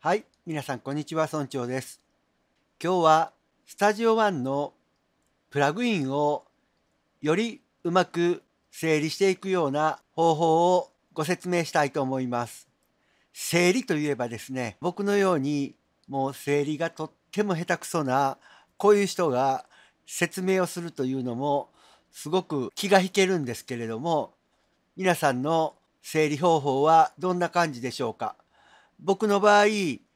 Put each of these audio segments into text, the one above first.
はい、皆さんこんにちは、村長です。今日はスタジオ1のプラグインをよりうまく整理していくような方法をご説明したいと思います。整理といえばですね、僕のようにもう整理がとっても下手くそなこういう人が説明をするというのもすごく気が引けるんですけれども皆さんの整理方法はどんな感じでしょうか僕の場合、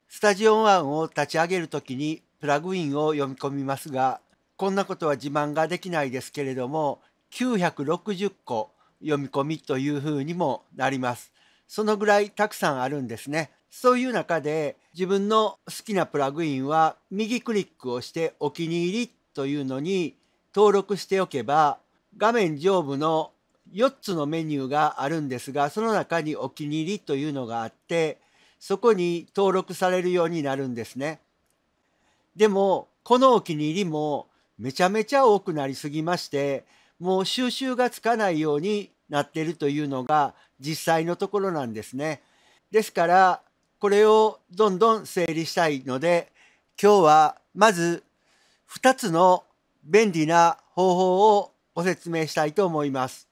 スタジオワンを立ち上げるときにプラグインを読み込みますが、こんなことは自慢ができないですけれども、960個読み込みというふうにもなります。そのぐらいたくさんあるんですね。そういう中で自分の好きなプラグインは右クリックをしてお気に入りというのに登録しておけば画面上部の4つのメニューがあるんですがその中にお気に入りというのがあってそこに登録されるようになるんですね。でもこのお気に入りもめちゃめちゃ多くなりすぎましてもう収集がつかないようになってるというのが実際のところなんですね。ですからこれをどんどん整理したいので今日はまず2つの便利な方法をご説明したいと思います。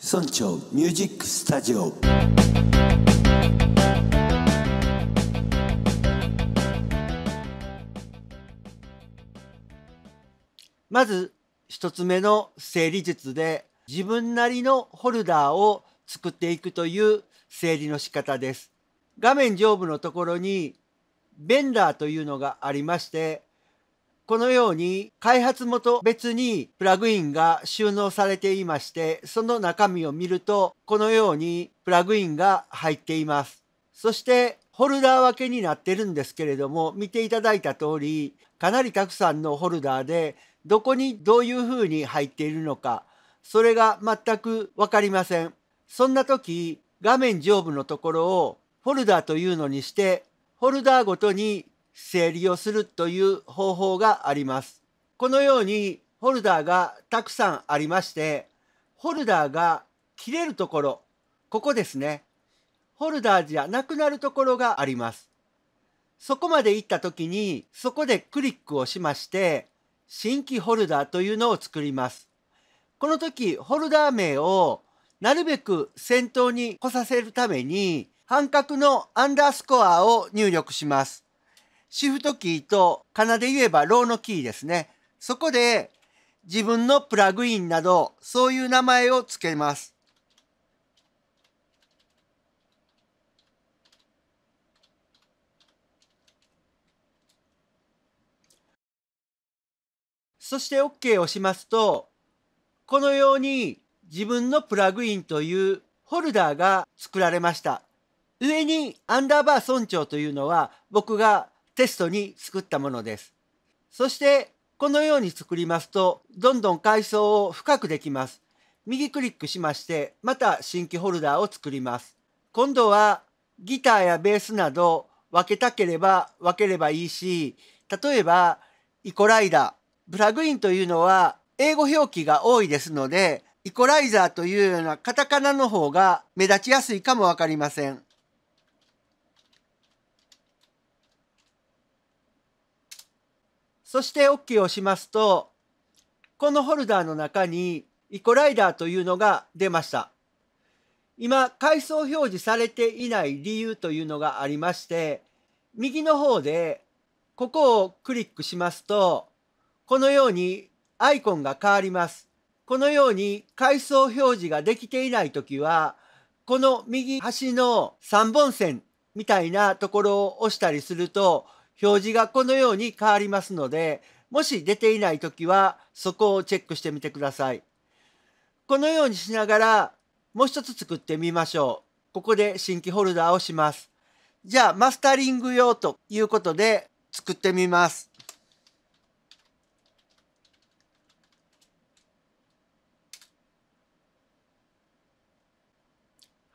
村長ミュージックスタジオまず1つ目の整理術で自分なりのホルダーを作っていくという整理の仕方です。画面上部のところにベンダーというのがありましてこのように開発元別にプラグインが収納されていましてその中身を見るとこのようにプラグインが入っています。そしてホルダー分けになってるんですけれども見ていただいた通りかなりたくさんのホルダーでどこにどういうふうに入っているのか、それが全く分かりません。そんな時、画面上部のところをフォルダというのにして、フォルダーごとに整理をするという方法があります。このようにフォルダーがたくさんありまして、フォルダーが切れるところ、ここですね。フォルダーじゃなくなるところがあります。そこまで行った時に、そこでクリックをしまして、新規ホルダーというのを作ります。この時、ホルダー名をなるべく先頭に来させるために、半角のアンダースコアを入力します。シフトキーと、かなで言えばローのキーですね。そこで自分のプラグインなど、そういう名前を付けます。そして OK を押しますと、このように自分のプラグインというホルダーが作られました。上にアンダーバー村長というのは僕がテストに作ったものです。そしてこのように作りますとどんどん階層を深くできます。右クリックしましてまた新規フォルダーを作ります。今度はギターやベースなど分けたければ分ければいいし例えばイコライダープラグインというのは英語表記が多いですので、イコライザーというようなカタカナの方が目立ちやすいかもわかりません。そして OK をしますと、このホルダーの中にイコライダーというのが出ました。今、階層表示されていない理由というのがありまして、右の方で、ここをクリックしますと、このようにアイコンが変わります。このように階層表示ができていないときは、この右端の3本線みたいなところを押したりすると、表示がこのように変わりますので、もし出ていないときは、そこをチェックしてみてください。このようにしながら、もう一つ作ってみましょう。ここで新規ホルダーをします。じゃあ、マスタリング用ということで作ってみます。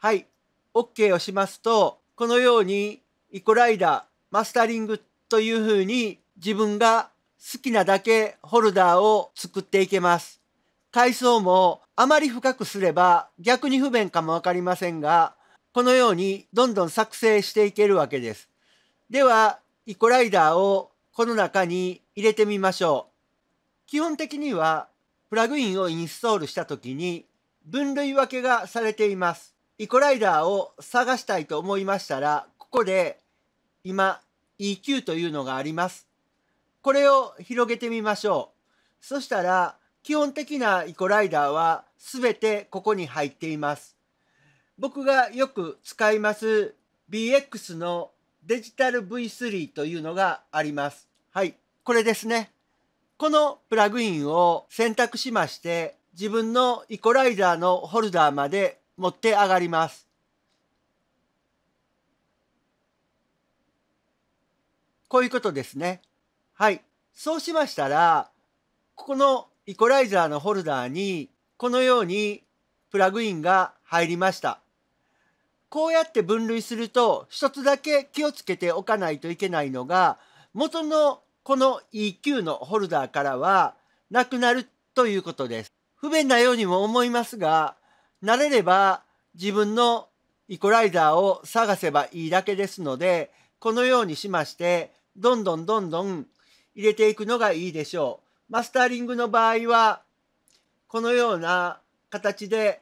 はい、OK をしますと、このようにイコライダー、マスタリングというふうに自分が好きなだけホルダーを作っていけます。階層もあまり深くすれば逆に不便かもわかりませんが、このようにどんどん作成していけるわけです。では、イコライダーをこの中に入れてみましょう。基本的にはプラグインをインストールした時に分類分けがされています。イコライダーを探したいと思いましたら、ここで今 EQ というのがあります。これを広げてみましょう。そしたら、基本的なイコライダーは全てここに入っています。僕がよく使います BX のデジタル V3 というのがあります。はい、これですね。このプラグインを選択しまして、自分のイコライダーのホルダーまで持って上がります。こういうことですね。はい。そうしましたら、ここのイコライザーのホルダーに、このようにプラグインが入りました。こうやって分類すると、一つだけ気をつけておかないといけないのが、元のこの EQ のホルダーからはなくなるということです。不便なようにも思いますが、慣れれば自分のイコライザーを探せばいいだけですので、このようにしまして、どんどんどんどん入れていくのがいいでしょう。マスターリングの場合は、このような形で、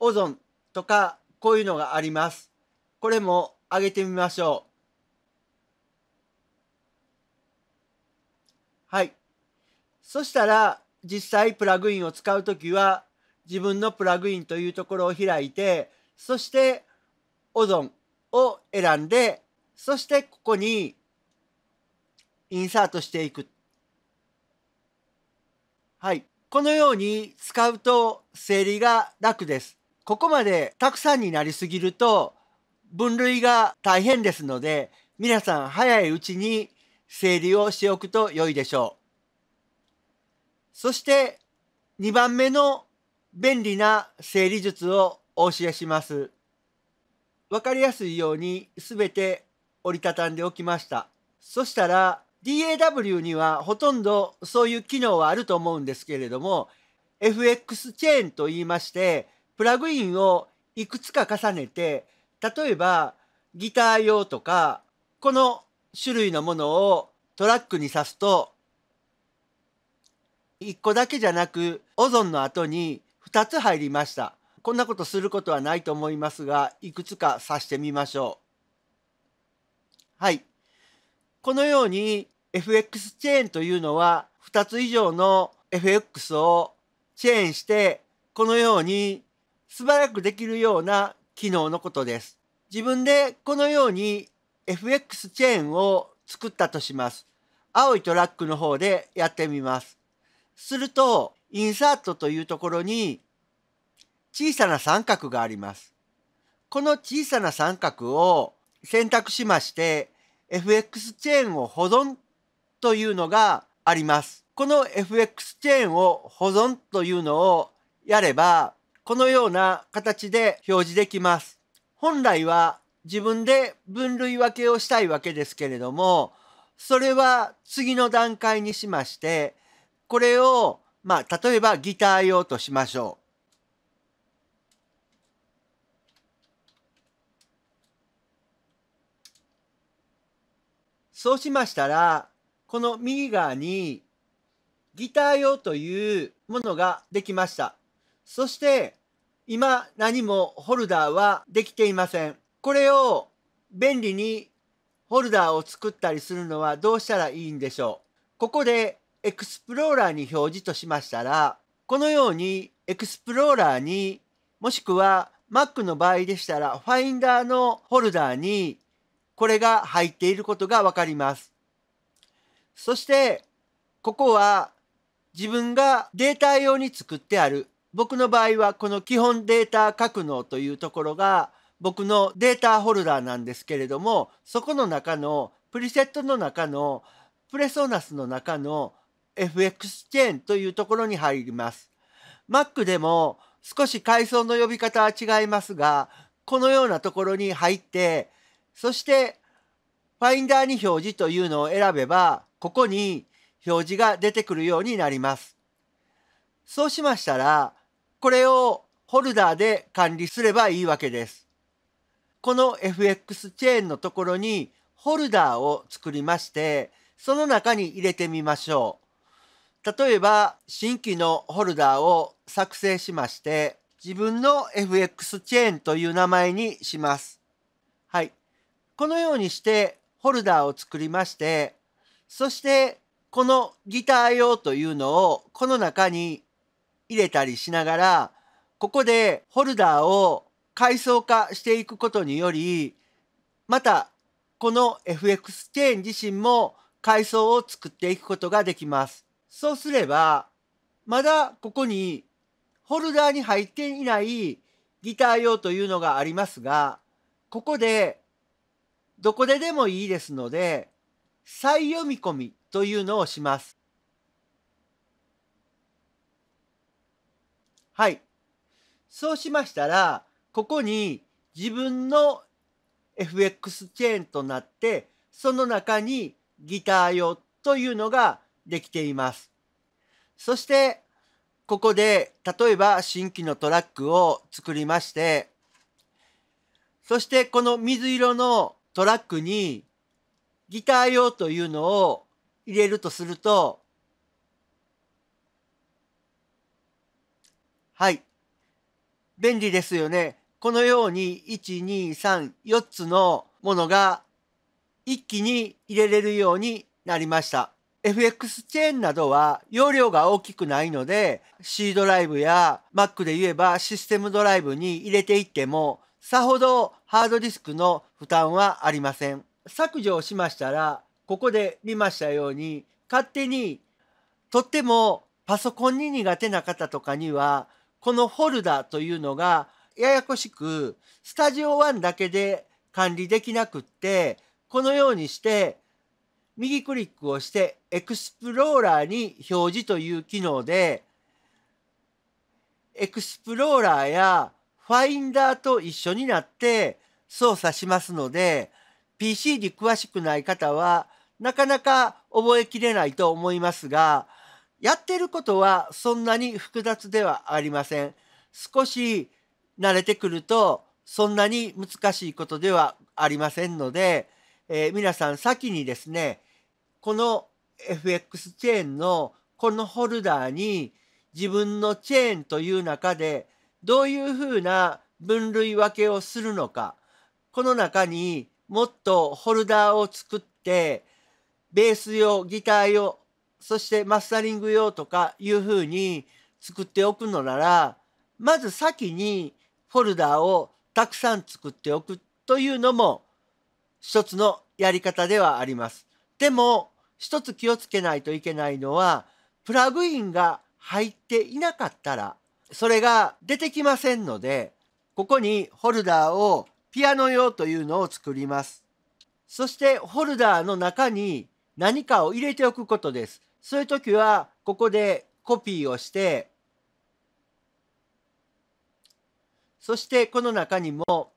オゾンとか、こういうのがあります。これも上げてみましょう。はい。そしたら、実際プラグインを使うときは、自分のプラグインというところを開いて、そしてオゾンを選んで、そしてここにインサートしていく。はい。このように使うと整理が楽です。ここまでたくさんになりすぎると分類が大変ですので、皆さん早いうちに整理をしておくと良いでしょう。そして2番目の便利な整理術をお教えします。わかりやすいようにべて折りたたんでおきました。そしたら DAW にはほとんどそういう機能はあると思うんですけれども FX チェーンと言いましてプラグインをいくつか重ねて例えばギター用とかこの種類のものをトラックに挿すと1個だけじゃなくオゾンの後に2つ入りました。こんなことすることはないと思いますが、いくつか指してみましょう。はい。このように FX チェーンというのは2つ以上の FX をチェーンしてこのように素早くできるような機能のことです。自分でこのように FX チェーンを作ったとします。青いトラックの方でやってみます。すると、インサートというところに小さな三角があります。この小さな三角を選択しまして FX チェーンを保存というのがあります。この FX チェーンを保存というのをやればこのような形で表示できます。本来は自分で分類分けをしたいわけですけれどもそれは次の段階にしましてこれをまあ例えばギター用としましょう。そうしましたら、この右側にギター用というものができました。そして、今何もホルダーはできていません。これを便利にホルダーを作ったりするのはどうしたらいいんでしょう。ここでエクスプローラーに表示としましたら、このようにエクスプローラーにもしくは Mac の場合でしたらファインダーのホルダーにこれが入っていることがわかります。そして、ここは自分がデータ用に作ってある。僕の場合はこの基本データ格納というところが僕のデータホルダーなんですけれども、そこの中のプリセットの中のプレソナスの中の FX チェーンというところに入ります。Mac でも少し階層の呼び方は違いますが、このようなところに入ってそして、ファインダーに表示というのを選べば、ここに表示が出てくるようになります。そうしましたら、これをホルダーで管理すればいいわけです。この FX チェーンのところにホルダーを作りまして、その中に入れてみましょう。例えば、新規のホルダーを作成しまして、自分の FX チェーンという名前にします。はい。このようにしてホルダーを作りましてそしてこのギター用というのをこの中に入れたりしながらここでホルダーを階層化していくことによりまたこの FX チェーン自身も階層を作っていくことができます。そうすればまだここにホルダーに入っていないギター用というのがありますがここでどこででもいいですので、再読み込みというのをします。はい。そうしましたら、ここに自分の FX チェーンとなって、その中にギター用というのができています。そして、ここで、例えば新規のトラックを作りまして、そしてこの水色のトラックにギター用というのを入れるとすると、はい。便利ですよね。このように、1、2、3、4つのものが一気に入れれるようになりました。FX チェーンなどは容量が大きくないので C ドライブや Mac で言えばシステムドライブに入れていってもさほどハードディスクの負担はありません。削除をしましたら、ここで見ましたように、勝手に、とってもパソコンに苦手な方とかには、このフォルダというのがややこしく、スタジオ1だけで管理できなくって、このようにして、右クリックをして、エクスプローラーに表示という機能で、エクスプローラーやファインダーと一緒になって操作しますので、PC に詳しくない方はなかなか覚えきれないと思いますが、やってることはそんなに複雑ではありません。少し慣れてくるとそんなに難しいことではありませんので、えー、皆さん先にですね、この FX チェーンのこのホルダーに自分のチェーンという中でどういうふうな分類分けをするのか、この中にもっとホルダーを作って、ベース用、ギター用、そしてマスタリング用とかいうふうに作っておくのなら、まず先にフォルダーをたくさん作っておくというのも一つのやり方ではあります。でも一つ気をつけないといけないのはプラグインが入っていなかったらそれが出てきませんので、ここにホルダーをピアノ用というのを作ります。そしてホルダーの中に何かを入れておくことです。そういう時はここでコピーをして、そしてこの中にも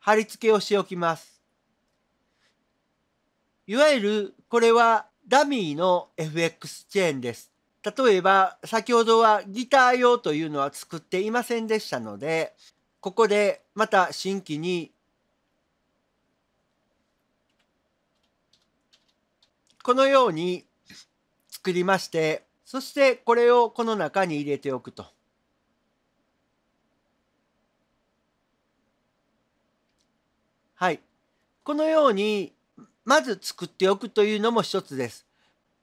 貼り付けをしておきます。いわゆるこれはダミーの FX チェーンです。例えば先ほどはギター用というのは作っていませんでしたのでここでまた新規にこのように作りましてそしてこれをこの中に入れておくと。はい。このようにまず作っておくというのも一つです。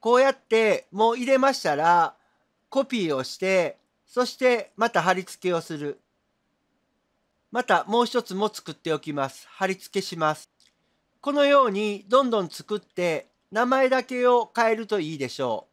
こうやってもう入れましたらコピーをしてそしてまた貼り付けをする。またもう一つも作っておきます。貼り付けします。このようにどんどん作って名前だけを変えるといいでしょう。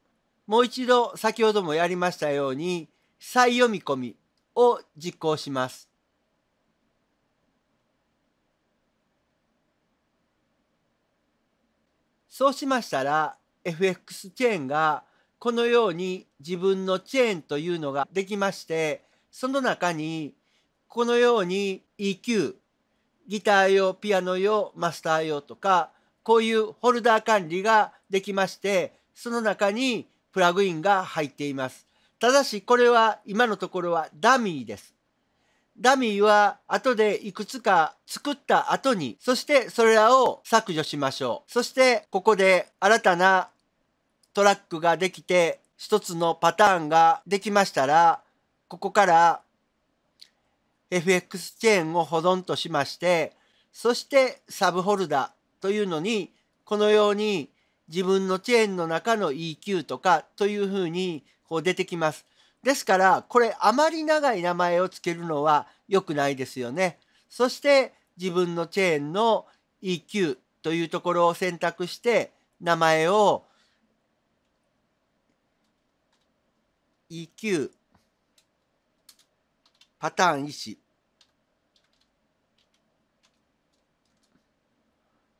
もう一度先ほどもやりましたように再読み込みを実行します。そうしましたら FX チェーンがこのように自分のチェーンというのができましてその中にこのように EQ ギター用ピアノ用マスター用とかこういうホルダー管理ができましてその中にプラグインが入っています。ただしこれは今のところはダミーです。ダミーは後でいくつか作った後に、そしてそれらを削除しましょう。そしてここで新たなトラックができて一つのパターンができましたら、ここから FX チェーンを保存としまして、そしてサブホルダーというのに、このように自分のチェーンの中の EQ とかというふうにこう出てきます。ですからこれあまり長い名前を付けるのは良くないですよね。そして自分のチェーンの EQ というところを選択して名前を EQ パターン1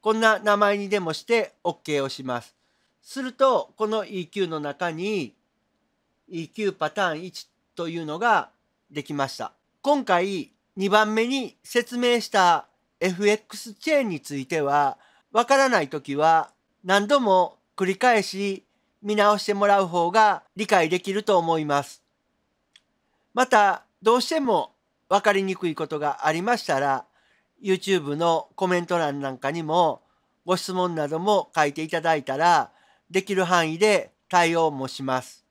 こんな名前にでもして OK をします。すると、この EQ の中に EQ パターン1というのができました。今回2番目に説明した FX チェーンについては、わからないときは何度も繰り返し見直してもらう方が理解できると思います。また、どうしてもわかりにくいことがありましたら、YouTube のコメント欄なんかにもご質問なども書いていただいたらできる範囲で対応もします。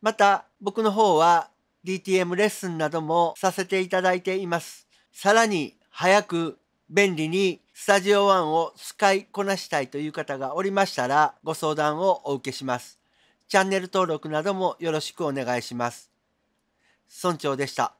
また僕の方は DTM レッスンなどもさせていただいています。さらに早く便利にスタジオワンを使いこなしたいという方がおりましたらご相談をお受けします。チャンネル登録などもよろしくお願いします。村長でした。